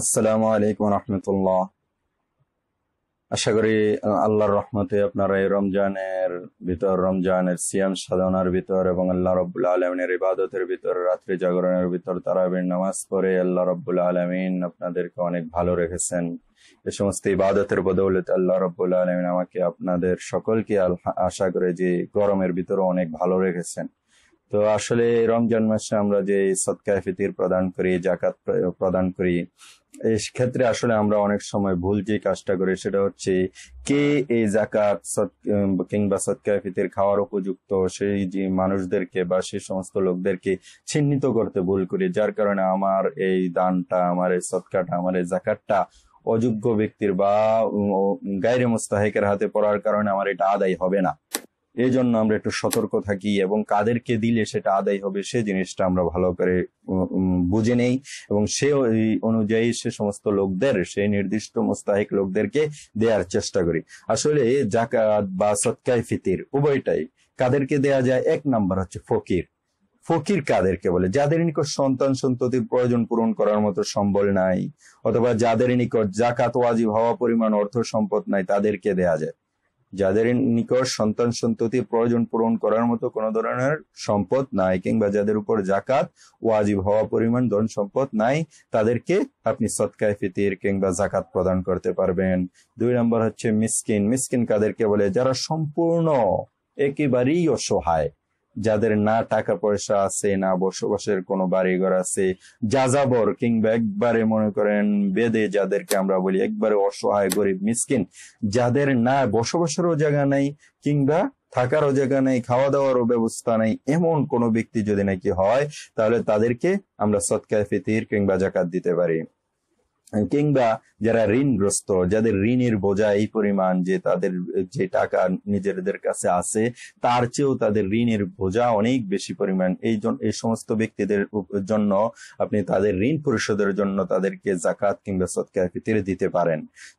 আসসালামু আলাইকুম রহমতুল্লাহ আশা করি আল্লাহর রহমতে আপনারা এই রমজানের ভিতর রমজানের সিয়াম সাধনার ভিতর এবং আল্লাহ রব্বুল আলমিনের ইবাদতের ভিতর রাত্রি জাগরণের ভিতর তারাবির নামাজ পড়ে আল্লাহ রব্বুল আলমিন আপনাদেরকে অনেক ভালো রেখেছেন এ সমস্ত ইবাদতের বদৌলতে আল্লাহ রব্বুল আলমিন আমাকে আপনাদের সকলকে আশা করে যে গরমের ভিতরে অনেক ভালো রেখেছেন তো আসলে রমজান মাসে আমরা যে সৎকায় ফিতির প্রদান করি জাকাত প্রদান করি এই ক্ষেত্রে আসলে আমরা অনেক সময় ভুল যে কাজটা করি সেটা হচ্ছে কে এই জাকাত কিংবা সৎকায় ফিতির খাওয়ার উপযুক্ত সেই যে মানুষদেরকে বা সেই সমস্ত লোকদেরকে চিহ্নিত করতে ভুল করি যার কারণে আমার এই দানটা আমার এই সৎকাটা আমার এই জাকাতটা অযোগ্য ব্যক্তির বা গাইরে মুস্তাহেকের হাতে পড়ার কারণে আমার এটা আদায় হবে না এই জন্য আমরা একটু সতর্ক থাকি এবং কাদেরকে দিলে সেটা আদায় হবে সে জিনিসটা আমরা ভালো করে বুঝে নেই এবং সে অনুযায়ী সে সমস্ত লোকদের সেই নির্দিষ্ট মোস্তাহিক লোকদেরকে দেওয়ার চেষ্টা করি আসলে জাকাত বা সৎকায় ফিতির উভয়টাই কাদেরকে দেয়া যায় এক নাম্বার হচ্ছে ফকির ফকির কাদেরকে বলে যাদের নিকট সন্তান সন্ততির প্রয়োজন পূরণ করার মতো সম্বল নাই অথবা যাদের নিকট জাকাত ওয়াজিব হওয়া পরিমাণ অর্থ সম্পদ নাই তাদেরকে দেয়া যায় যাদের নিকট সন্তান সন্ততি প্রয়োজন পূরণ করার মতো কোনো ধরনের সম্পদ নাই কিংবা যাদের উপর জাকাত ওয়াজিব হওয়া পরিমাণ ধন সম্পদ নাই তাদেরকে আপনি সৎকায় ফিতির কিংবা জাকাত প্রদান করতে পারবেন দুই নম্বর হচ্ছে মিসকিন মিসকিন কাদেরকে বলে যারা সম্পূর্ণ একেবারেই অসহায় যাদের না টাকা পয়সা আছে না বসবাসের কোনো বাড়িঘর আছে যাযাবর কিংবা একবারে মনে করেন বেদে যাদেরকে আমরা বলি একবারে অসহায় গরিব মিসকিন যাদের না বসবাসেরও জায়গা নাই কিংবা থাকারও জায়গা নেই খাওয়া দাওয়ারও ব্যবস্থা নেই এমন কোনো ব্যক্তি যদি নাকি হয় তাহলে তাদেরকে আমরা সৎকায় ফিতির কিংবা জাকাত দিতে পারি কিংবা যারা ঋণগ্রস্ত যাদের ঋণের বোঝা এই পরিমাণ যে তাদের যে টাকা নিজেদের কাছে আছে তার চেয়েও তাদের ঋণের বোঝা অনেক বেশি পরিমাণ এই এই সমস্ত ব্যক্তিদের জন্য আপনি তাদের ঋণ পরিশোধের জন্য তাদেরকে জাকাত কিংবা সৎকার দিতে পারেন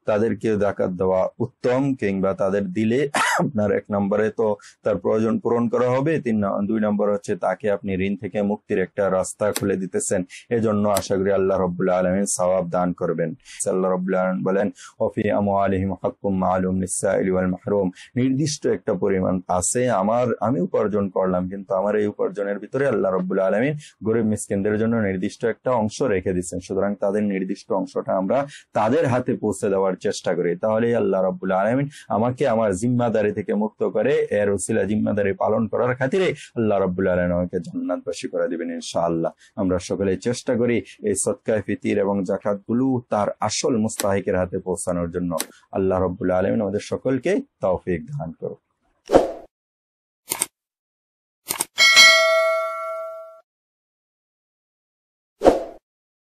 তাদেরকে জাকাত দেওয়া উত্তম কিংবা তাদের দিলে আপনার এক নম্বরে তো তার প্রয়োজন পূরণ করা হবে তিন দুই নম্বর হচ্ছে তাকে আপনি ঋণ থেকে মুক্তির একটা রাস্তা খুলে দিতেছেন এজন্য আশা করি আল্লাহ রবুল্লা আলমিন সবাব দান করবেন আল্লাহ রবুল্লা আলম বলেন অফি আমিম হকুম মালুম নিসা মাহরুম নির্দিষ্ট একটা পরিমাণ আছে আমার আমি উপার্জন করলাম কিন্তু আমার এই উপার্জনের ভিতরে আল্লাহ রবুল্লা আলমিন গরিব মিসকিনদের জন্য নির্দিষ্ট একটা অংশ রেখে দিচ্ছেন সুতরাং তাদের নির্দিষ্ট অংশটা আমরা তাদের হাতে পৌঁছে দেওয়ার চেষ্টা করি তাহলে আল্লাহ রবুল্লা আলমিন আমাকে আমার জিম্মাদারি জিম্মাদারি থেকে মুক্ত করে এর ওসিলা জিম্মাদারি পালন করার খাতিরে আল্লাহ রব্বুল আলম আমাকে জান্নাতবাসী করে দিবেন ইনশাআল্লাহ আমরা সকলে চেষ্টা করি এই সৎকায় ফিতির এবং জাকাত গুলো তার আসল মুস্তাহিকের হাতে পৌঁছানোর জন্য আল্লাহ রব্বুল আলম আমাদের সকলকে তৌফিক দান করুক